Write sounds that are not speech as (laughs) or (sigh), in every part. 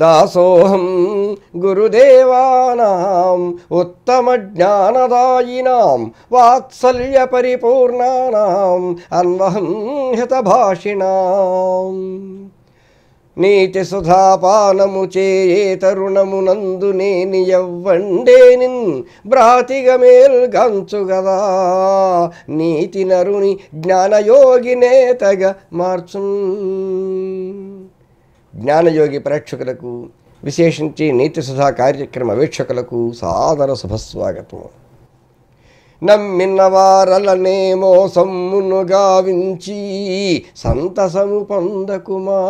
దాసోహం గురుదేవానా ఉత్తమ జ్ఞానదాయినా వాత్సల్య పరిపూర్ణానా అన్వహం హితభాషిణాం నీతి సుధాపానము చేయే తరుణమునందు నేని ఎవ్వండేనిన్ బ్రాతిగమేల్గంచు గదా నీతి నరుని జ్ఞానయోగి జ్ఞానయోగినేతగా మార్చు జ్ఞానయోగి ప్రేక్షకులకు విశేషించి నీతి సుధా కార్యక్రమ వీక్షకులకు సాదర శుభస్వాగతం నమ్మినవారలనేమో వారలనేమో సమ్మును గావించి సంతసము పొందకుమా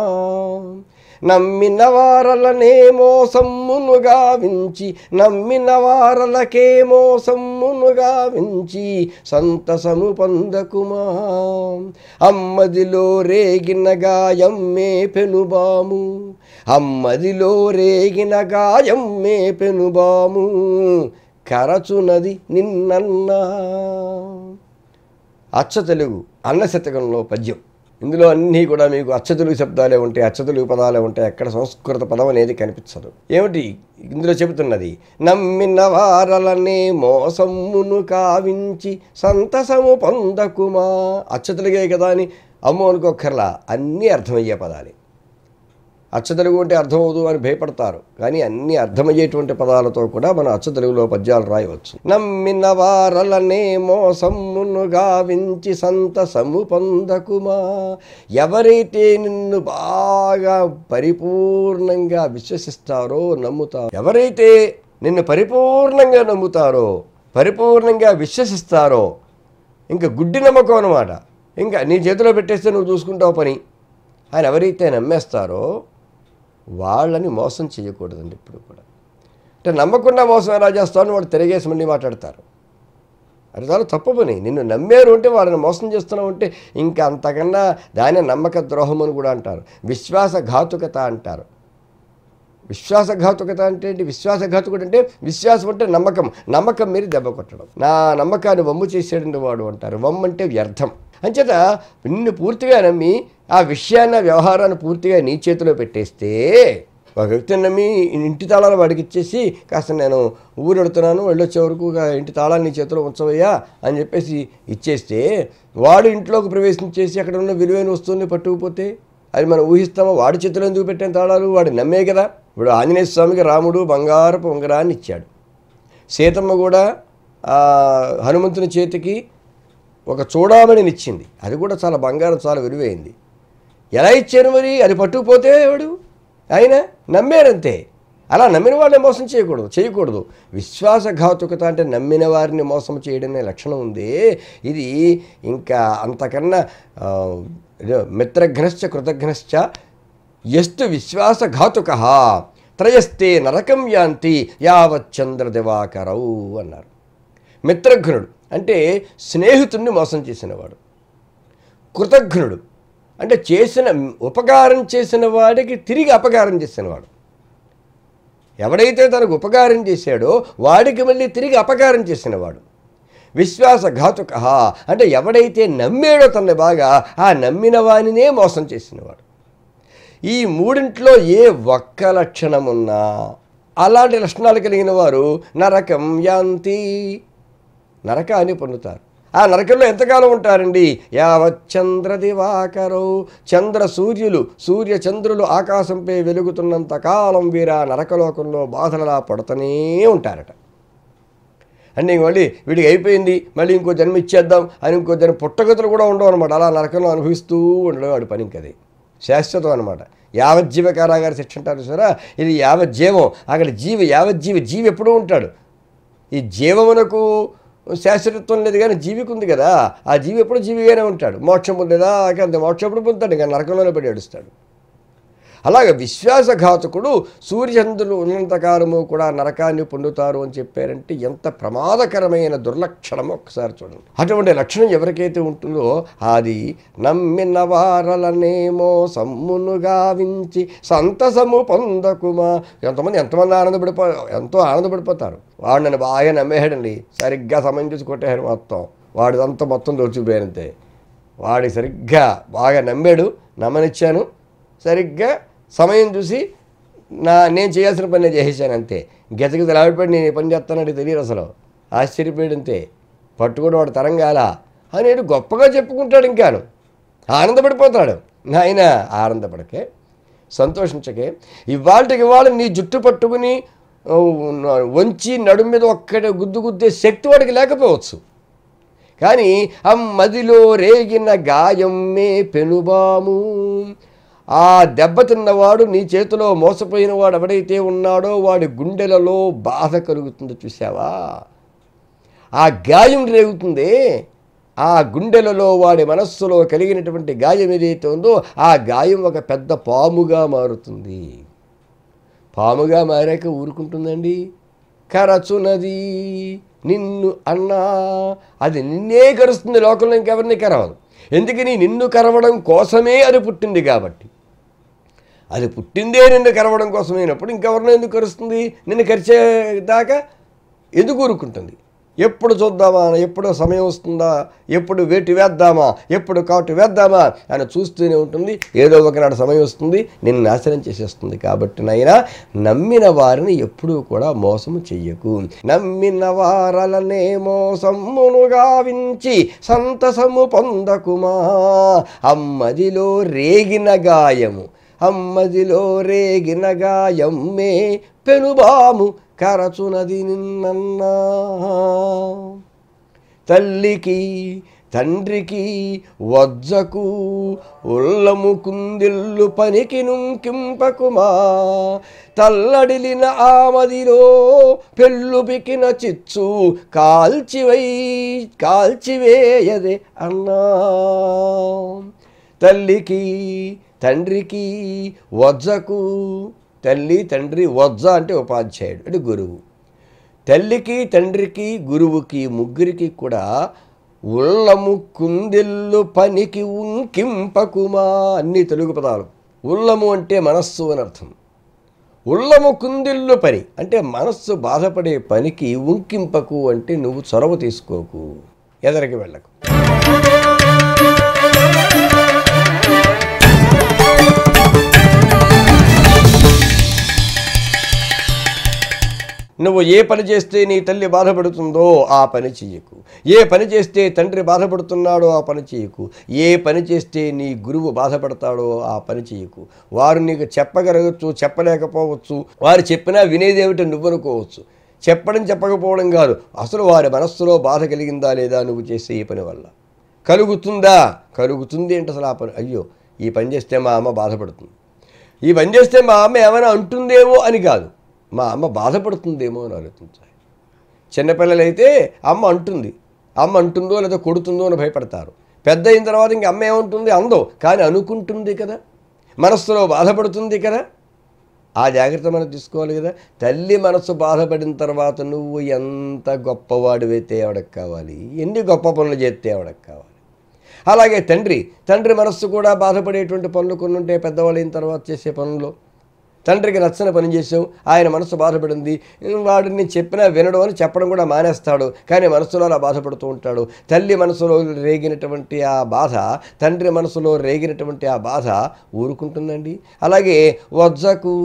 నమ్మిన వారలనే మోసమ్మును గావించి నమ్మిన వారలకే మోసమ్మును గావించి సంతసము పొందకుమా అమ్మదిలో రేగిన గాయమ్మే పెనుబాము అమ్మదిలో రేగిన గాయమ్మే పెనుబాము కరచునది నిన్నన్నా అచ్చ తెలుగు అన్న శతకంలో పద్యం ఇందులో అన్నీ కూడా మీకు అచ్చతులు శబ్దాలే ఉంటాయి అచ్చతులు పదాలే ఉంటాయి అక్కడ సంస్కృత పదం అనేది కనిపించదు ఏమిటి ఇందులో చెబుతున్నది నమ్మిన వారలనే మోసమును కావించి సంతసము పొందకుమా అచ్చతులకే కదా అని అమ్మో అనుకోక్కర్లా అన్నీ అర్థమయ్యే పదాలే అచ్చ అంటే అర్థమవుదు అని భయపడతారు కానీ అన్ని అర్థమయ్యేటువంటి పదాలతో కూడా మన అచ్చ తెలుగులో పద్యాలు రాయవచ్చు నమ్మిన వారలనే మోసమ్మును గావించి సంత సము పొందకుమా ఎవరైతే నిన్ను బాగా పరిపూర్ణంగా విశ్వసిస్తారో నమ్ముతా ఎవరైతే నిన్ను పరిపూర్ణంగా నమ్ముతారో పరిపూర్ణంగా విశ్వసిస్తారో ఇంకా గుడ్డి నమ్మకం అనమాట ఇంకా నీ చేతిలో పెట్టేస్తే నువ్వు చూసుకుంటావు పని ఆయన ఎవరైతే నమ్మేస్తారో వాళ్ళని మోసం చేయకూడదండి ఇప్పుడు కూడా అంటే నమ్మకుండా మోసం ఎలా అని వాడు తిరిగేసి మళ్ళీ మాట్లాడతారు అది చాలా తప్పు పని నిన్ను నమ్మారు అంటే వాళ్ళని మోసం చేస్తున్నావు అంటే ఇంకా అంతకన్నా దాని నమ్మక ద్రోహం అని కూడా అంటారు విశ్వాసఘాతుకత అంటారు విశ్వాసఘాతుకత అంటే ఏంటి విశ్వాసఘాతుకత అంటే విశ్వాసం అంటే నమ్మకం నమ్మకం మీరు దెబ్బ కొట్టడం నా నమ్మకాన్ని వమ్ము చేసేటువంటి వాడు అంటారు వమ్ము అంటే వ్యర్థం అంచేత నిన్ను పూర్తిగా నమ్మి ఆ విషయాన్ని వ్యవహారాన్ని పూర్తిగా నీ చేతిలో పెట్టేస్తే ఒక వ్యక్తిని నమ్మి ఇంటి తాళాలు వాడికి ఇచ్చేసి కాస్త నేను ఊరు వెళుతున్నాను వెళ్ళొచ్చే వరకు ఇంటి తాళాలు నీ చేతిలో ఉంచవయ్యా అని చెప్పేసి ఇచ్చేస్తే వాడు ఇంట్లోకి ప్రవేశించేసి అక్కడ ఉన్న విలువైన వస్తువుని పట్టుకుపోతే అది మనం ఊహిస్తామో వాడి చేతిలో ఎందుకు పెట్టిన తాళాలు వాడు నమ్మే కదా ఇప్పుడు ఆంజనేయ స్వామికి రాముడు బంగారపు ఉంగరాన్ని ఇచ్చాడు సీతమ్మ కూడా హనుమంతుని చేతికి ఒక ఇచ్చింది అది కూడా చాలా బంగారం చాలా విలువైంది ఎలా ఇచ్చారు మరి అది పట్టుకుపోతే ఎవడు ఆయన నమ్మారంతే అలా నమ్మిన వాళ్ళని మోసం చేయకూడదు చేయకూడదు విశ్వాసఘాతుకత అంటే నమ్మిన వారిని మోసం చేయడం అనే లక్షణం ఉంది ఇది ఇంకా అంతకన్నా మిత్రఘ్నశ్చ కృతఘ్నశ్చ ఎస్తు విశ్వాసఘాతుక త్రయస్తే నరకం యాంతి యావచ్చంద్ర దివాకరవు అన్నారు మిత్రఘ్నుడు అంటే స్నేహితుణ్ణి మోసం చేసినవాడు కృతఘ్నుడు అంటే చేసిన ఉపకారం చేసిన వాడికి తిరిగి అపకారం చేసినవాడు ఎవడైతే తనకు ఉపకారం చేశాడో వాడికి మళ్ళీ తిరిగి అపకారం చేసినవాడు విశ్వాసఘాతుక అంటే ఎవడైతే నమ్మాడో తనని బాగా ఆ నమ్మిన వానినే మోసం చేసినవాడు ఈ మూడింట్లో ఏ ఒక్క లక్షణం ఉన్నా అలాంటి లక్షణాలు కలిగిన వారు నరకం యాంతి నరకాన్ని పొందుతారు ఆ నరకంలో ఎంతకాలం ఉంటారండి యావచ్చంద్ర దివాకరో చంద్ర సూర్యులు సూర్య చంద్రులు ఆకాశంపై వెలుగుతున్నంత కాలం వీరు ఆ నరకలోకంలో బాధలలా పడుతూనే ఉంటారట అన్నీ ఇంక మళ్ళీ వీడికి అయిపోయింది మళ్ళీ ఇంకో జన్మ ఇచ్చేద్దాం అని ఇంకో జన్మ పుట్టగతులు కూడా ఉండవు అనమాట అలా నరకంలో అనుభవిస్తూ ఉండడం వాడి పని ఇంకది శాశ్వతం అనమాట యావజ్జీవ కారాగారి శిక్ష అంటారు సరే ఇది యావజ్జీవం అక్కడ జీవి యావజ్జీవి జీవి ఎప్పుడూ ఉంటాడు ఈ జీవమునకు శాశ్వతత్వం లేదు కానీ జీవికి ఉంది కదా ఆ జీవి ఎప్పుడు జీవిగానే ఉంటాడు మోక్షం ఉండేదా అంత మోక్షం ఎప్పుడు పొందుతాడు ఇంకా నరకంలోనే పడి ఏడుస్తాడు అలాగే విశ్వాసఘాతకుడు సూర్యచంద్రులు ఉన్నంతకాలము కూడా నరకాన్ని పొందుతారు అని చెప్పారంటే ఎంత ప్రమాదకరమైన దుర్లక్షణము ఒక్కసారి చూడండి అటువంటి లక్షణం ఎవరికైతే ఉంటుందో అది నమ్మిన వారలనేమో సమ్మును గావించి సంతసము పొందకుమా ఎంతమంది ఎంతమంది ఆనందపడిపో ఎంతో ఆనందపడిపోతారు వాడు నన్ను బాగా నమ్మేయడండి సరిగ్గా సమయం చూసి మొత్తం వాడిదంతా మొత్తం దోచిపోయానంతే వాడి సరిగ్గా బాగా నమ్మాడు నమ్మనిచ్చాను సరిగ్గా సమయం చూసి నా నేను చేయాల్సిన పని నేను చేసేసాను అంతే గజగజ లావిడిపడి నేను పని చేస్తానంటే తెలియదు అసలు ఆశ్చర్యపోయాడు అంతే పట్టుకుని వాడు తరంగాల అని గొప్పగా చెప్పుకుంటాడు ఇంకాను ఆనందపడిపోతాడు ఆయన ఆనందపడకే సంతోషించకే ఇవాళకి ఇవాళ నీ జుట్టు పట్టుకుని వంచి నడు మీద ఒక్కడే గుద్దు గుద్దే శక్తి వాడికి లేకపోవచ్చు కానీ ఆ మదిలో రేగిన గాయం మే పెనుబాము ఆ దెబ్బతిన్నవాడు నీ చేతిలో మోసపోయిన వాడు ఎవడైతే ఉన్నాడో వాడి గుండెలలో బాధ కలుగుతుందో చూసావా ఆ గాయం రేగుతుంది ఆ గుండెలలో వాడి మనస్సులో కలిగినటువంటి గాయం ఏదైతే ఉందో ఆ గాయం ఒక పెద్ద పాముగా మారుతుంది పాముగా మారాక ఊరుకుంటుందండి కరచునది నిన్ను అన్నా అది నిన్నే కరుస్తుంది లోకంలో ఇంకెవరిని కరవదు ఎందుకని నిన్ను కరవడం కోసమే అది పుట్టింది కాబట్టి అది పుట్టిందే నిన్ను కరవడం కోసమైనప్పుడు ఇంకెవరినో ఎందుకు కరుస్తుంది నిన్ను కరిచేదాకా ఎందుకు ఊరుకుంటుంది ఎప్పుడు చూద్దామా ఎప్పుడు సమయం వస్తుందా ఎప్పుడు వేటి వేద్దామా ఎప్పుడు కాటు వేద్దామా అని చూస్తూనే ఉంటుంది ఏదో ఒకనాడు సమయం వస్తుంది నిన్ను నాశనం చేసేస్తుంది కాబట్టి నైనా నమ్మిన వారిని ఎప్పుడూ కూడా మోసం చెయ్యకు నమ్మిన వారలనే మోసమును గావించి సంతసము పొందకుమా అమ్మదిలో రేగిన గాయము అమ్మదిలో రేగిన గాయమ్మే పెనుబాము కరచునది నిన్నన్నా తల్లికి తండ్రికి వజ్జకు ఉల్లము కుందిల్లు పనికి నుంకింపకుమా తల్లడిలిన ఆమదిలో పెళ్ళుపికిన చిచ్చు కాల్చివై కాల్చివేయదే అన్నా తల్లికి తండ్రికి వజ్జకు తల్లి తండ్రి వజ్జ అంటే ఉపాధ్యాయుడు అంటే గురువు తల్లికి తండ్రికి గురువుకి ముగ్గురికి కూడా ఉల్లము కుందెల్లు పనికి ఉంకింపకుమా అన్ని తెలుగు పదాలు ఉల్లము అంటే మనస్సు అని అర్థం ఉల్లము కుందిల్లు పని అంటే మనస్సు బాధపడే పనికి ఉంకింపకు అంటే నువ్వు చొరవ తీసుకోకు ఎదరికి వెళ్ళకు నువ్వు ఏ పని చేస్తే నీ తల్లి బాధపడుతుందో ఆ పని చేయకు ఏ పని చేస్తే తండ్రి బాధపడుతున్నాడో ఆ పని చేయకు ఏ పని చేస్తే నీ గురువు బాధపడతాడో ఆ పని చేయకు వారు నీకు చెప్పగలగచ్చు చెప్పలేకపోవచ్చు వారు చెప్పినా వినేదేమిటో నువ్వనుకోవచ్చు చెప్పడం చెప్పకపోవడం కాదు అసలు వారి మనస్సులో బాధ కలిగిందా లేదా నువ్వు చేసే ఈ పని వల్ల కలుగుతుందా కలుగుతుంది అంటే అసలు ఆ పని అయ్యో ఈ పని చేస్తే మా అమ్మ బాధపడుతుంది ఈ పని చేస్తే మా అమ్మ ఏమైనా అంటుందేమో అని కాదు మా అమ్మ బాధపడుతుందేమో అని ఆలోచించాలి చిన్నపిల్లలైతే అమ్మ అంటుంది అమ్మ అంటుందో లేదా కొడుతుందో అని భయపడతారు పెద్ద అయిన తర్వాత ఇంక అమ్మ ఏముంటుంది అందో కానీ అనుకుంటుంది కదా మనస్సులో బాధపడుతుంది కదా ఆ జాగ్రత్త మనం తీసుకోవాలి కదా తల్లి మనస్సు బాధపడిన తర్వాత నువ్వు ఎంత గొప్పవాడివైతే ఎవడకు కావాలి ఎన్ని గొప్ప పనులు చేస్తే ఎవడకు కావాలి అలాగే తండ్రి తండ్రి మనస్సు కూడా బాధపడేటువంటి పనులు కొన్ని ఉంటే పెద్దవాళ్ళు అయిన తర్వాత చేసే పనుల్లో తండ్రికి నచ్చని పని చేసావు ఆయన మనసు బాధపడింది వాడిని చెప్పినా వినడం అని చెప్పడం కూడా మానేస్తాడు కానీ మనసులో అలా బాధపడుతూ ఉంటాడు తల్లి మనసులో రేగినటువంటి ఆ బాధ తండ్రి మనసులో రేగినటువంటి ఆ బాధ ఊరుకుంటుందండి అలాగే వజ్జకు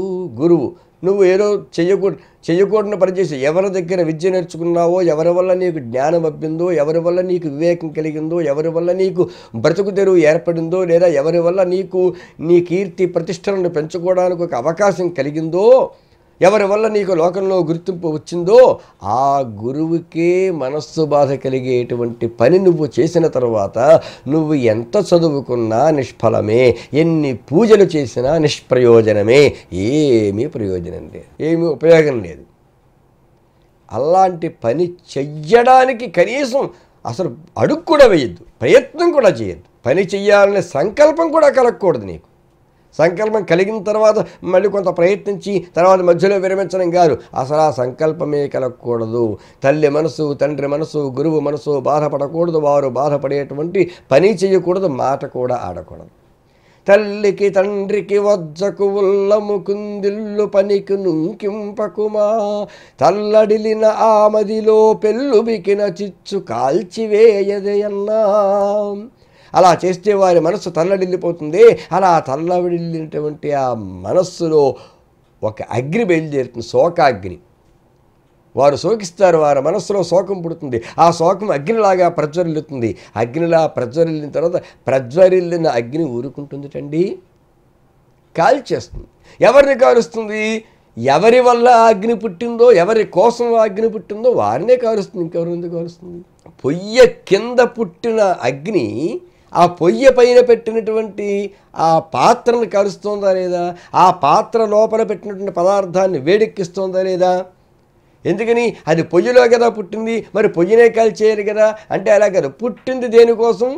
గురువు నువ్వు ఏదో చెయ్యకూ చెయ్యకూడని పనిచేసి ఎవరి దగ్గర విద్య నేర్చుకున్నావో ఎవరి వల్ల నీకు జ్ఞానం అబ్బిందో ఎవరి వల్ల నీకు వివేకం కలిగిందో ఎవరి వల్ల నీకు బ్రతుకు తెరువు ఏర్పడిందో లేదా ఎవరి వల్ల నీకు నీ కీర్తి ప్రతిష్టలను పెంచుకోవడానికి ఒక అవకాశం కలిగిందో ఎవరి వల్ల నీకు లోకంలో గుర్తింపు వచ్చిందో ఆ గురువుకే మనస్సు బాధ కలిగేటువంటి పని నువ్వు చేసిన తర్వాత నువ్వు ఎంత చదువుకున్నా నిష్ఫలమే ఎన్ని పూజలు చేసినా నిష్ప్రయోజనమే ఏమీ ప్రయోజనం లేదు ఏమీ ఉపయోగం లేదు అలాంటి పని చెయ్యడానికి కనీసం అసలు అడుగు కూడా వేయద్దు ప్రయత్నం కూడా చేయద్దు పని చెయ్యాలనే సంకల్పం కూడా కలగకూడదు నీకు సంకల్పం కలిగిన తర్వాత మళ్ళీ కొంత ప్రయత్నించి తర్వాత మధ్యలో విరమించడం కాదు అసలు ఆ సంకల్పమే కలగకూడదు తల్లి మనసు తండ్రి మనసు గురువు మనసు బాధపడకూడదు వారు బాధపడేటువంటి పని చేయకూడదు మాట కూడా ఆడకూడదు తల్లికి తండ్రికి వజ్జకు ఉల్లము కుందిల్లు పనికి నుంకింపకుమా తల్లడిలిన ఆమదిలో బికిన చిచ్చు కాల్చివేయదే అన్నా అలా చేస్తే వారి మనస్సు తల్లడిల్లిపోతుంది అలా తల్లడిల్లినటువంటి ఆ మనస్సులో ఒక అగ్ని బయలుదేరుతుంది శోకాగ్ని వారు శోకిస్తారు వారి మనస్సులో శోకం పుడుతుంది ఆ శోకం అగ్నిలాగా ప్రజ్వరిల్లుతుంది అగ్నిలా ప్రజ్వరిల్లిన తర్వాత ప్రజ్వరిల్లిన అగ్ని ఊరుకుంటుందిటండి కాల్చేస్తుంది ఎవరిని కాలుస్తుంది ఎవరి వల్ల అగ్ని పుట్టిందో ఎవరి కోసం అగ్ని పుట్టిందో వారినే కాలుస్తుంది ఇంకెవరి ముందు కాలుస్తుంది పొయ్య కింద పుట్టిన అగ్ని ఆ పొయ్య పైన పెట్టినటువంటి ఆ పాత్రను కరుస్తోందా లేదా ఆ పాత్ర లోపల పెట్టినటువంటి పదార్థాన్ని వేడెక్కిస్తోందా లేదా ఎందుకని అది పొయ్యిలో కదా పుట్టింది మరి పొయ్యినే కాల్చేయరు కదా అంటే అలా కదా పుట్టింది దేనికోసం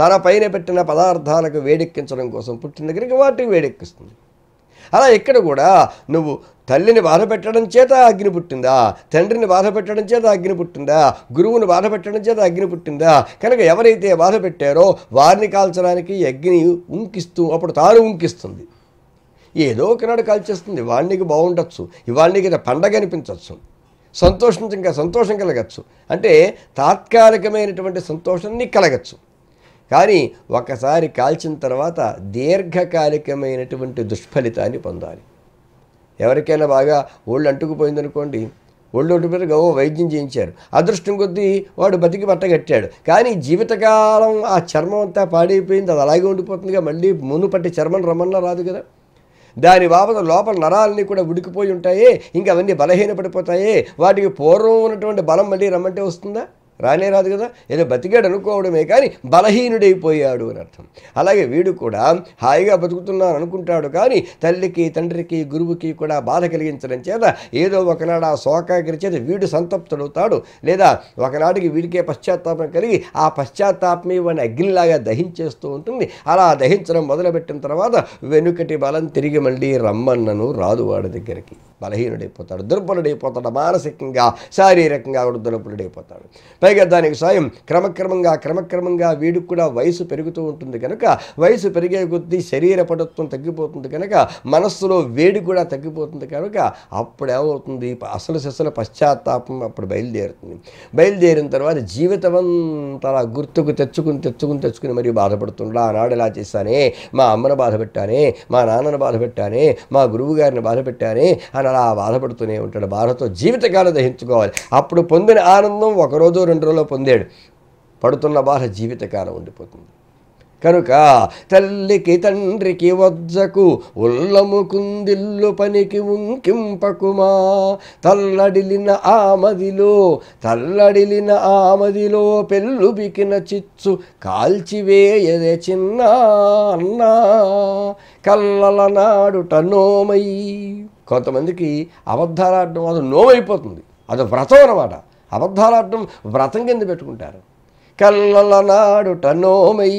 తన పైన పెట్టిన పదార్థాలకు వేడెక్కించడం కోసం పుట్టిన దగ్గరికి వాటికి వేడెక్కిస్తుంది అలా ఇక్కడ కూడా నువ్వు తల్లిని బాధ పెట్టడం చేత అగ్ని పుట్టిందా తండ్రిని బాధ పెట్టడం చేత అగ్ని పుట్టిందా గురువుని బాధ పెట్టడం చేత అగ్ని పుట్టిందా కనుక ఎవరైతే బాధ పెట్టారో వారిని కాల్చడానికి అగ్ని ఉంకిస్తూ అప్పుడు తాను ఉంకిస్తుంది ఏదో ఒకనాడు కాల్చేస్తుంది వాడికి బాగుండొచ్చు ఇవాళ్ళకి పండగ అనిపించవచ్చు ఇంకా సంతోషం కలగచ్చు అంటే తాత్కాలికమైనటువంటి సంతోషాన్ని కలగచ్చు కానీ ఒకసారి కాల్చిన తర్వాత దీర్ఘకాలికమైనటువంటి దుష్ఫలితాన్ని పొందాలి ఎవరికైనా బాగా ఒళ్ళు అంటుకుపోయిందనుకోండి ఒళ్ళు మీద గౌవ వైద్యం చేయించారు అదృష్టం కొద్దీ వాడు బతికి పట్టగట్టాడు కానీ జీవితకాలం ఆ చర్మం అంతా పాడైపోయింది అది అలాగే ఉండిపోతుందిగా మళ్ళీ మునుపట్టి చర్మం రమ్మన్నా రాదు కదా దాని బాబత లోపల నరాలన్నీ కూడా ఉడికిపోయి ఉంటాయి ఇంకా అవన్నీ బలహీనపడిపోతాయి వాటికి పూర్వం ఉన్నటువంటి బలం మళ్ళీ రమ్మంటే వస్తుందా రానే రాదు కదా ఏదో బతికాడు అనుకోవడమే కానీ బలహీనుడైపోయాడు అని అర్థం అలాగే వీడు కూడా హాయిగా బతుకుతున్నాను అనుకుంటాడు కానీ తల్లికి తండ్రికి గురువుకి కూడా బాధ కలిగించడం చేత ఏదో ఒకనాడు ఆ శోకాగ్రి చేత వీడు సంతప్తుడవుతాడు లేదా ఒకనాటికి వీడికే పశ్చాత్తాపం కలిగి ఆ పశ్చాత్తాపం వాడిని అగ్నిలాగా దహించేస్తూ ఉంటుంది అలా దహించడం మొదలుపెట్టిన తర్వాత వెనుకటి బలం తిరిగి మళ్ళీ రమ్మన్నను రాదు వాడి దగ్గరికి బలహీనుడైపోతాడు దుర్బలుడైపోతాడు మానసికంగా శారీరకంగా కూడా దుర్బలుడైపోతాడు పైగా దానికి సాయం క్రమక్రమంగా క్రమక్రమంగా వీడికి కూడా వయసు పెరుగుతూ ఉంటుంది కనుక వయసు పెరిగే కొద్దీ శరీర పటత్వం తగ్గిపోతుంది కనుక మనస్సులో వేడి కూడా తగ్గిపోతుంది కనుక అప్పుడు ఏమవుతుంది అసలు సెసల పశ్చాత్తాపం అప్పుడు బయలుదేరుతుంది బయలుదేరిన తర్వాత జీవితం అంతా గుర్తుకు తెచ్చుకుని తెచ్చుకుని తెచ్చుకుని మరీ బాధపడుతుండ ఆనాడు ఇలా చేశానే మా అమ్మను బాధ పెట్టానే మా నాన్నను బాధ పెట్టానే మా గురువుగారిని బాధ పెట్టానే అని ఉంటాడు అలా బాధపడుతూనే ఉంటాడు బాధతో జీవితకాలం దహించుకోవాలి అప్పుడు పొందిన ఆనందం ఒకరోజు రెండు రోజులు పొందాడు పడుతున్న బాధ జీవితకాలం ఉండిపోతుంది కనుక తల్లికి తండ్రికి వజ్జకు ఉల్లము కుందిల్లు పనికి ఉంకింపకుమా తల్లడిలిన ఆమదిలో తల్లడిలిన ఆమదిలో పెళ్ళు బికిన చిచ్చు కాల్చివేయదే చిన్న అన్నా కల్లల నాడుట నోమై కొంతమందికి అబద్ధాలాడడం అది నోవైపోతుంది అది వ్రతం అనమాట అబద్ధాలాడడం వ్రతం కింద పెట్టుకుంటారు నాడుట టనోమై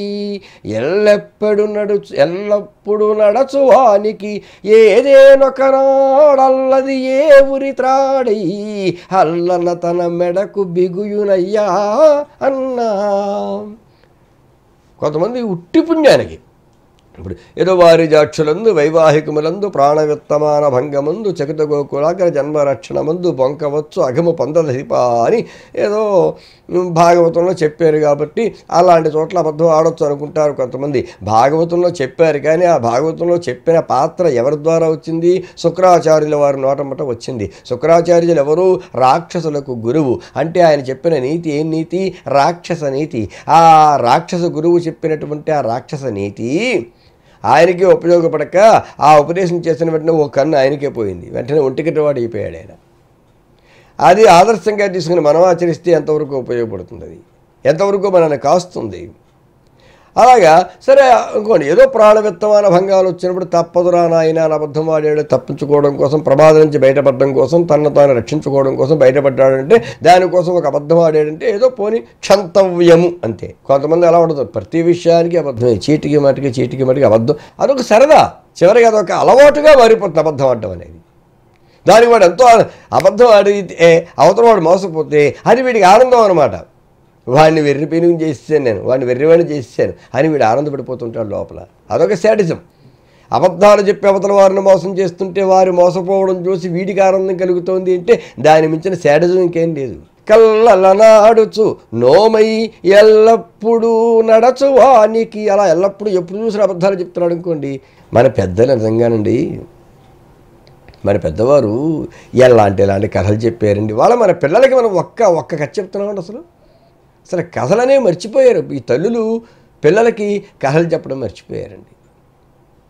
ఎల్లెప్పుడు నడుచు ఎల్లప్పుడు నడచువానికి నాడల్లది ఏ ఉరి త్రాడయ్యి అల్లన తన మెడకు బిగుయునయ్యా అన్నా కొంతమంది ఉట్టి పుణ్యానికి ఇప్పుడు ఎదువారి జాక్షులందు వైవాహికములందు ప్రాణవిత్తమాన భంగమందు చకిత గోకులాగ్ర ముందు బొంకవచ్చు అఘము పొందదీపా అని ఏదో భాగవతంలో చెప్పారు కాబట్టి అలాంటి చోట్ల అబద్ధం ఆడొచ్చు అనుకుంటారు కొంతమంది భాగవతంలో చెప్పారు కానీ ఆ భాగవతంలో చెప్పిన పాత్ర ఎవరి ద్వారా వచ్చింది శుక్రాచార్యుల వారి నోటమట వచ్చింది శుక్రాచార్యులు ఎవరు రాక్షసులకు గురువు అంటే ఆయన చెప్పిన నీతి ఏం నీతి రాక్షస నీతి ఆ రాక్షస గురువు చెప్పినటువంటి ఆ రాక్షస నీతి ఆయనకి ఉపయోగపడక ఆ ఉపదేశం చేసిన వెంటనే ఓ కన్ను ఆయనకే పోయింది వెంటనే ఒంటికిట వాడు అయిపోయాడు ఆయన అది ఆదర్శంగా తీసుకుని మనం ఆచరిస్తే ఎంతవరకు ఉపయోగపడుతుంది అది ఎంతవరకు మనల్ని కాస్తుంది అలాగా సరే అనుకోండి ఏదో ప్రాణవిత్తమైన భంగాలు వచ్చినప్పుడు తప్పదురా నాయన అబద్ధం వాడాడు తప్పించుకోవడం కోసం ప్రమాదం నుంచి బయటపడడం కోసం తనను తాను రక్షించుకోవడం కోసం బయటపడ్డాడంటే దానికోసం ఒక అబద్ధం ఆడాడంటే ఏదో పోని క్షంతవ్యము అంతే కొంతమంది ఎలా ఉండదు ప్రతి విషయానికి అబద్ధమే చీటికి మటికి చీటికి మటికి అబద్ధం అదొక సరదా చివరికి అదొక అలవాటుగా మారిపోతుంది అబద్ధం ఆడటం అనేది దానికి వాడు ఎంతో అబద్ధం ఆడితే అవతల వాడు మోసపోతే అది వీడికి ఆనందం అనమాట వాడిని వెర్రిపీను చేసేసాను నేను వాడిని వెర్రివాడిని చేసేసాను అని వీడు ఆనందపడిపోతుంటాడు లోపల అదొక స్టాటిజం అబద్ధాలు చెప్పి అవతల వారిని మోసం చేస్తుంటే వారు మోసపోవడం చూసి వీడికి ఆనందం కలుగుతోంది అంటే దాని మించిన శాడిజం ఇంకేం లేదు కళ్ళలనాడుచు నోమై ఎల్లప్పుడూ నడచు వానికి అలా ఎల్లప్పుడూ ఎప్పుడు చూసిన అబద్ధాలు చెప్తున్నాడు అనుకోండి మన పెద్దలు నిజంగానండి మన పెద్దవారు ఎలాంటి ఎలాంటి కథలు చెప్పారండి వాళ్ళ మన పిల్లలకి మనం ఒక్క ఒక్క కథ చెప్తున్నామండి అసలు అసలు కథలనే మర్చిపోయారు ఈ తల్లులు పిల్లలకి కథలు చెప్పడం మర్చిపోయారండి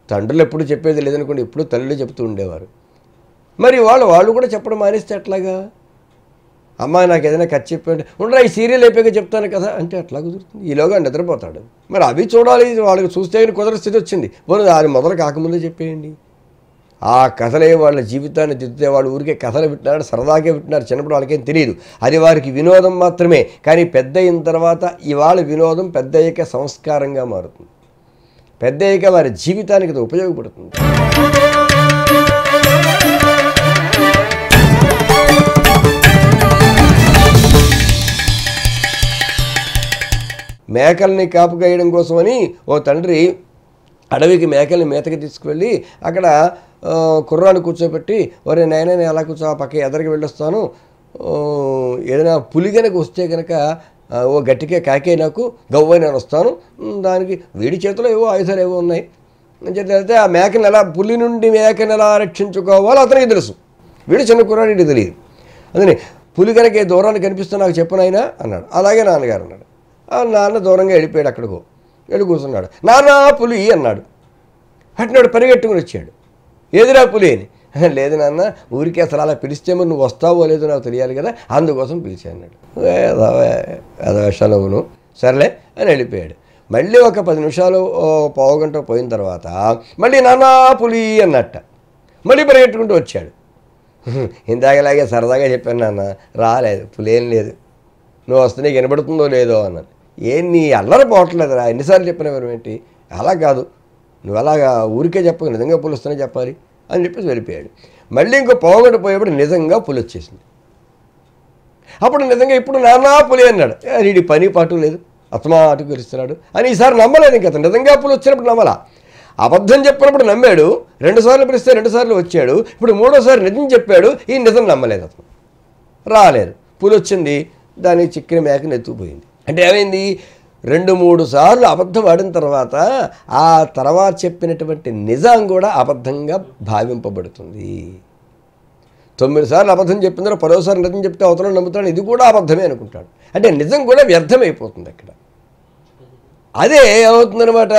తండ్రులు ఎప్పుడు చెప్పేది లేదనుకోండి ఎప్పుడు తల్లులు చెప్తూ ఉండేవారు మరి వాళ్ళు వాళ్ళు కూడా చెప్పడం మానేస్తే ఎట్లాగా అమ్మ నాకు ఏదైనా ఖర్చు చెప్పాడు ఉండరా ఈ సీరియల్ అయిపోయాక చెప్తాను కదా అంటే అట్లా కుదురుతుంది ఈలోగా నిద్రపోతాడు మరి అవి చూడాలి వాళ్ళకి చూస్తే కుదర స్థితి వచ్చింది పోనీ అది మొదలు కాకముందే చెప్పేయండి ఆ కథలే వాళ్ళ జీవితాన్ని దిద్దుతే వాళ్ళు ఊరికే కథలు పెట్టినారు సరదాగా పెట్టినారు చిన్నప్పుడు వాళ్ళకేం తెలియదు అది వారికి వినోదం మాత్రమే కానీ పెద్ద అయిన తర్వాత ఇవాళ వినోదం పెద్ద అయ్యాక సంస్కారంగా మారుతుంది పెద్ద అయ్యాక వారి జీవితానికి అది ఉపయోగపడుతుంది మేకల్ని వేయడం కోసమని ఓ తండ్రి అడవికి మేకల్ని మేతకి తీసుకువెళ్ళి అక్కడ కుర్రాన్ని కూర్చోబెట్టి వరే నాయన నేను అలా కూర్చో పక్క ఎదరికి వెళ్ళొస్తాను ఏదైనా పులి కనుక వస్తే కనుక ఓ గట్టికే కాకే నాకు గవ్వై నేను వస్తాను దానికి వీడి చేతిలో ఏవో ఆయుధాలు ఏవో ఉన్నాయి అని చెప్పి ఆ మేకను ఎలా పులి నుండి మేకను ఎలా రక్షించుకోవాలో అతనికి తెలుసు వేడి చిన్న కుర్రాడి తెలియదు అందుకని పులి కనుక దూరాన్ని కనిపిస్తే నాకు చెప్పనైనా అన్నాడు అలాగే నాన్నగారు అన్నాడు ఆ నాన్న దూరంగా వెళ్ళిపోయాడు అక్కడికో వెళ్ళి కూర్చున్నాడు నాన్న పులి అన్నాడు అట్నాడు పరిగెట్టుకుని వచ్చాడు ఏదిరా పులేని (laughs) లేదు నాన్న ఊరికి అసలు అలా పిలిస్తే మరి నువ్వు వస్తావో లేదో నాకు తెలియాలి కదా అందుకోసం పిలిచాను అదవశనవును సర్లే అని వెళ్ళిపోయాడు మళ్ళీ ఒక పది నిమిషాలు పావుగంట పోయిన తర్వాత మళ్ళీ నాన్న పులి అన్నట్ట మళ్ళీ పరిగెట్టుకుంటూ వచ్చాడు (laughs) ఇందాకలాగే సరదాగా చెప్పాను నాన్న రాలేదు పులేం లేదు నువ్వు వస్తే కనబడుతుందో లేదో అన్నాను ఏం నీ అల్లరి పోవట్లేదురా ఎన్నిసార్లు చెప్పిన ఏంటి అలా కాదు నువ్వు అలాగా ఊరికే చెప్పక నిజంగా పులు వస్తున్నా చెప్పాలి అని చెప్పేసి వెళ్ళిపోయాడు మళ్ళీ ఇంకో పోగొట్టు పోయేప్పుడు నిజంగా పులి వచ్చేసింది అప్పుడు నిజంగా ఇప్పుడు నానా పులి అన్నాడు వీడి పని పాటు లేదు అతమాటుకరిస్తున్నాడు అని ఈసారి నమ్మలేదు ఇంకా నిజంగా పులి వచ్చినప్పుడు నమ్మలా అబద్ధం చెప్పినప్పుడు నమ్మాడు రెండుసార్లు పిలిస్తే రెండుసార్లు వచ్చాడు ఇప్పుడు మూడోసారి నిజం చెప్పాడు ఈ నిజం నమ్మలేదు అతను రాలేదు పులి వచ్చింది దాని చిక్కిన మేక నెత్తుకుపోయింది అంటే ఏమైంది రెండు మూడు సార్లు అబద్ధం ఆడిన తర్వాత ఆ తర్వాత చెప్పినటువంటి నిజం కూడా అబద్ధంగా భావింపబడుతుంది తొమ్మిది సార్లు అబద్ధం చెప్పిన తర్వాత పరోసారి నిజం చెప్తే అవతల నమ్ముతాడు ఇది కూడా అబద్ధమే అనుకుంటాడు అంటే నిజం కూడా వ్యర్థమైపోతుంది అక్కడ అదే ఏమవుతుందనమాట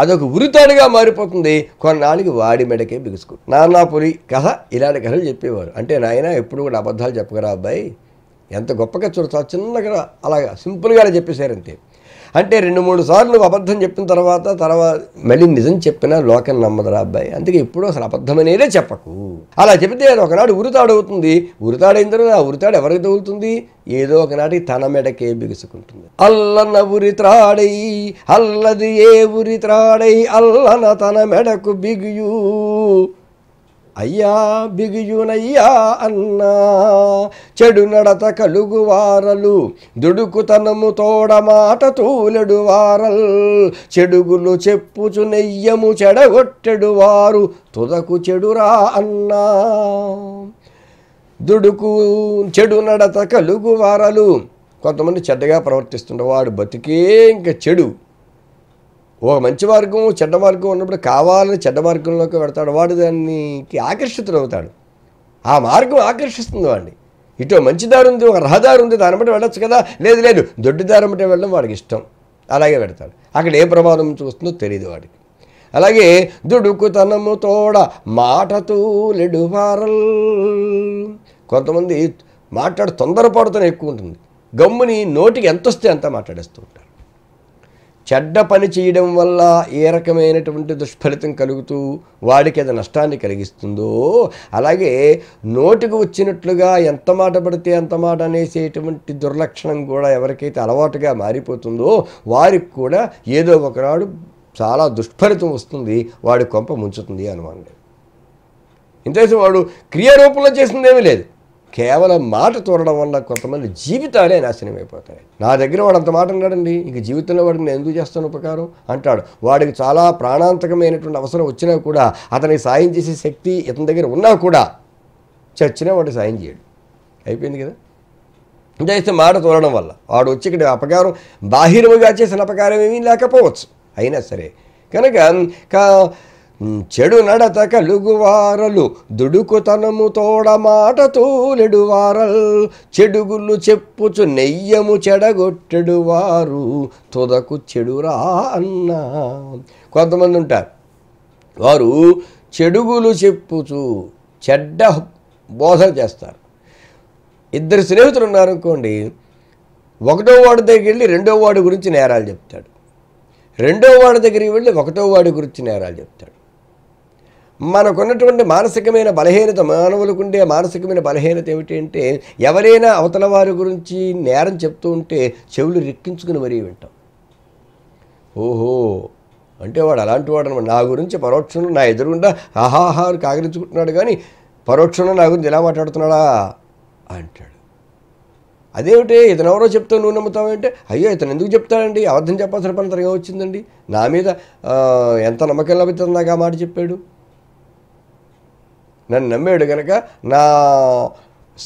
అదొక ఉరితాడుగా మారిపోతుంది కొన్నాళ్ళకి వాడి మెడకే బిగుసుకు నాన్నపురి కథ ఇలాంటి కథలు చెప్పేవారు అంటే నాయన ఎప్పుడు కూడా అబద్ధాలు చెప్పగరా అబ్బాయి ఎంత గొప్పగా చూడతా చిన్నగా అలాగా సింపుల్గానే చెప్పేశారు అంతే అంటే రెండు మూడు సార్లు నువ్వు అబద్ధం చెప్పిన తర్వాత తర్వాత మళ్ళీ నిజం చెప్పినా లోకం నమ్మదురా అబ్బాయి అందుకే ఎప్పుడూ అసలు అబద్ధం అనేదే చెప్పకు అలా చెబితే అది ఒకనాడు అవుతుంది ఉరితాడైన తర్వాత ఆ ఉరితాడు ఎవరికి తగులుతుంది ఏదో ఒకనాటి తన మెడకే బిగుసుకుంటుంది అల్లన ఉరిత్రాడై అల్లది ఏ ఉరిత్రాడై అల్లన తన మెడకు బిగుయూ అయ్యా బిగియునయ్యా అన్నా చెడు నడత కలుగు వారలు దుడుకుతనము తోడ మాట తూలెడు వారల్ చెడుగులు చెప్పుచు నెయ్యము చెడగొట్టెడు వారు తుదకు చెడురా అన్నా దుడుకు చెడు నడత కలుగు వారలు కొంతమంది చెడ్డగా ప్రవర్తిస్తుండే వాడు బతికే ఇంకా చెడు ఒక మంచి మార్గం చెడ్డ మార్గం ఉన్నప్పుడు కావాలని చెడ్డ మార్గంలోకి పెడతాడు వాడు దానికి ఆకర్షితుడవుతాడు ఆ మార్గం ఆకర్షిస్తుంది వాడిని ఇటు మంచి దారి ఉంది ఒక రహదారి ఉంది దాని బట్టి వెళ్ళొచ్చు కదా లేదు లేదు దొడ్డి దారి బట్టి వెళ్ళడం వాడికి ఇష్టం అలాగే పెడతాడు అక్కడ ఏ ప్రమాదం చూస్తుందో తెలియదు వాడికి అలాగే దుడుకుతనము తోడ మాటతూలెడు కొంతమంది మాట్లాడు తొందరపడుతూనే ఎక్కువ ఉంటుంది గమ్ముని నోటికి ఎంత వస్తే అంత మాట్లాడేస్తూ ఉంటారు చెడ్డ పని చేయడం వల్ల ఏ రకమైనటువంటి దుష్ఫలితం కలుగుతూ వాడికి ఏదో నష్టాన్ని కలిగిస్తుందో అలాగే నోటికి వచ్చినట్లుగా ఎంత మాట పడితే అంత మాట అనేసేటువంటి దుర్లక్షణం కూడా ఎవరికైతే అలవాటుగా మారిపోతుందో వారికి కూడా ఏదో ఒకనాడు చాలా దుష్ఫలితం వస్తుంది వాడి కొంప ముంచుతుంది అనుమానం లేదు ఇంతేసి వాడు క్రియారూపంలో చేసిందేమీ లేదు కేవలం మాట తోడడం వల్ల కొంతమంది జీవితాలే నాశనం అయిపోతాయి నా దగ్గర వాడు అంత మాట అన్నాడండి ఇంక జీవితంలో వాడికి నేను ఎందుకు చేస్తాను ఉపకారం అంటాడు వాడికి చాలా ప్రాణాంతకమైనటువంటి అవసరం వచ్చినా కూడా అతనికి సాయం చేసే శక్తి ఇతని దగ్గర ఉన్నా కూడా చచ్చినా వాడు సాయం చేయడు అయిపోయింది కదా అయితే మాట తోడడం వల్ల వాడు వచ్చి ఇక్కడ అపకారం బాహిరముగా చేసిన అపకారం ఏమీ లేకపోవచ్చు అయినా సరే కనుక చెడు నడతక లుగువారలు దుడుకుతనము తోడమాట తూలెడువారల్ చెడుగులు చెప్పుచు నెయ్యము చెడగొట్టెడువారు తుదకు చెడురా అన్న కొంతమంది ఉంటారు వారు చెడుగులు చెప్పుచు చెడ్డ బోధ చేస్తారు ఇద్దరు స్నేహితులు ఉన్నారనుకోండి ఒకటో వాడి దగ్గరికి వెళ్ళి రెండో వాడి గురించి నేరాలు చెప్తాడు రెండో వాడి దగ్గరికి వెళ్ళి ఒకటో వాడి గురించి నేరాలు చెప్తాడు మనకున్నటువంటి మానసికమైన బలహీనత మానవులకు ఉండే మానసికమైన బలహీనత ఏమిటి అంటే ఎవరైనా అవతల వారి గురించి నేరం చెప్తూ ఉంటే చెవులు రెక్కించుకుని మరీ వింటాం ఓహో అంటే వాడు అలాంటి వాడు అనమాట నా గురించి పరోక్షంలో నా ఎదురుగుండా ఆహాహా అని కాగరించుకుంటున్నాడు కానీ పరోక్షంలో నా గురించి ఎలా మాట్లాడుతున్నాడా అంటాడు అదేమిటి ఇతను ఎవరో చెప్తే నువ్వు నమ్ముతావంటే అయ్యో ఇతను ఎందుకు చెప్తాడండి అబద్ధం చెప్పాల్సిన పని తరగా వచ్చిందండి నా మీద ఎంత నమ్మకం లభిస్తుంది నాకు ఆ మాట చెప్పాడు నన్ను నమ్మాడు కనుక నా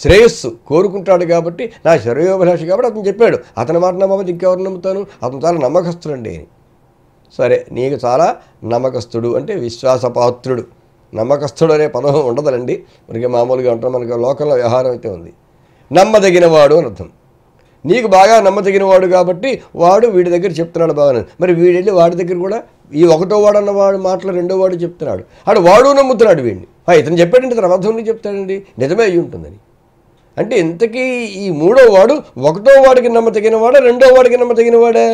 శ్రేయస్సు కోరుకుంటాడు కాబట్టి నా శరీరోభిలాష కాబట్టి అతను చెప్పాడు అతని మాట నమ్మకపోతే ఇంకెవరు నమ్ముతాను అతను చాలా నమ్మకస్తుడండి అని సరే నీకు చాలా నమ్మకస్తుడు అంటే విశ్వాసపాత్రుడు నమ్మకస్తుడు అనే పదం ఉండదండి మనకి మామూలుగా ఉంటాం మనకి లోకంలో వ్యవహారం అయితే ఉంది నమ్మదగినవాడు అని అర్థం నీకు బాగా నమ్మదగినవాడు కాబట్టి వాడు వీడి దగ్గర చెప్తున్నాడు బాగా మరి వీడెళ్ళి వాడి దగ్గర కూడా ఈ ఒకటో వాడు అన్నవాడు మాటలు రెండో వాడు చెప్తున్నాడు అటు వాడు నమ్ముతున్నాడు వీడిని ఇతను చెప్పాడంటే ఇతను అబద్ధం చెప్తాడండి నిజమే అయి ఉంటుందని అంటే ఇంతకీ ఈ మూడో వాడు ఒకటో వాడికి నమ్మతగిన వాడా రెండో వాడికి తగిన వాడా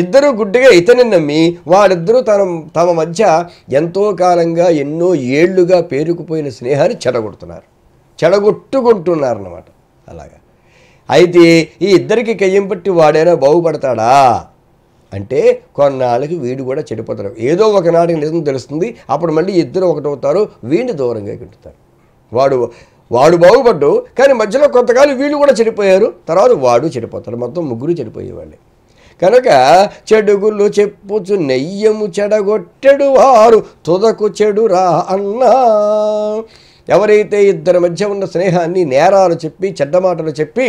ఇద్దరూ గుడ్డిగా ఇతని నమ్మి వాళ్ళిద్దరూ తన తమ మధ్య ఎంతో కాలంగా ఎన్నో ఏళ్లుగా పేరుకుపోయిన స్నేహాన్ని చెడగొడుతున్నారు చెడగొట్టుకుంటున్నారు అన్నమాట అలాగా అయితే ఈ ఇద్దరికి కయ్యం పట్టి వాడైనా బాగుపడతాడా అంటే కొన్నాళ్ళకి వీడు కూడా చెడిపోతారు ఏదో ఒకనాటికి నిజం తెలుస్తుంది అప్పుడు మళ్ళీ ఇద్దరు ఒకటవుతారు వీడిని దూరంగా గిట్టుతారు వాడు వాడు బాగుపడ్డు కానీ మధ్యలో కొంతకాలం వీళ్ళు కూడా చెడిపోయారు తర్వాత వాడు చెడిపోతారు మొత్తం ముగ్గురు చెడిపోయేవాళ్ళే కనుక చెడుగులు చెప్పుచు నెయ్యము చెడగొట్టెడు వారు తుదకు చెడు రా అన్నా ఎవరైతే ఇద్దరి మధ్య ఉన్న స్నేహాన్ని నేరాలు చెప్పి చెడ్డ మాటలు చెప్పి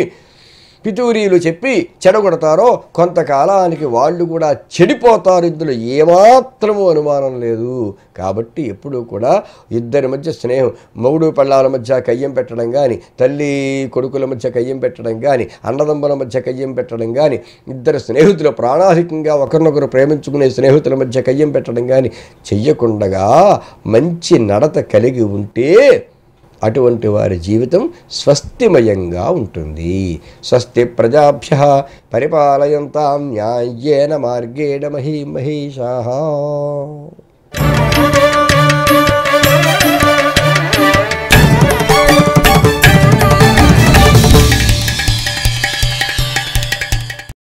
పితూరీలు చెప్పి చెడగొడతారో కొంతకాలానికి వాళ్ళు కూడా చెడిపోతారు ఇందులో ఏమాత్రమూ అనుమానం లేదు కాబట్టి ఎప్పుడూ కూడా ఇద్దరి మధ్య స్నేహం మౌడు పళ్ళాల మధ్య కయ్యం పెట్టడం కానీ తల్లి కొడుకుల మధ్య కయ్యం పెట్టడం కానీ అన్నదమ్ముల మధ్య కయ్యం పెట్టడం కానీ ఇద్దరు స్నేహితులు ప్రాణాధికంగా ఒకరినొకరు ప్రేమించుకునే స్నేహితుల మధ్య కయ్యం పెట్టడం కానీ చెయ్యకుండగా మంచి నడత కలిగి ఉంటే అటువంటి వారి జీవితం స్వస్తిమయంగా ఉంటుంది స్వస్తి ప్రజాభ్య పరిపాలయంతాం న్యాయేన మార్గేణ మహీ మహిషా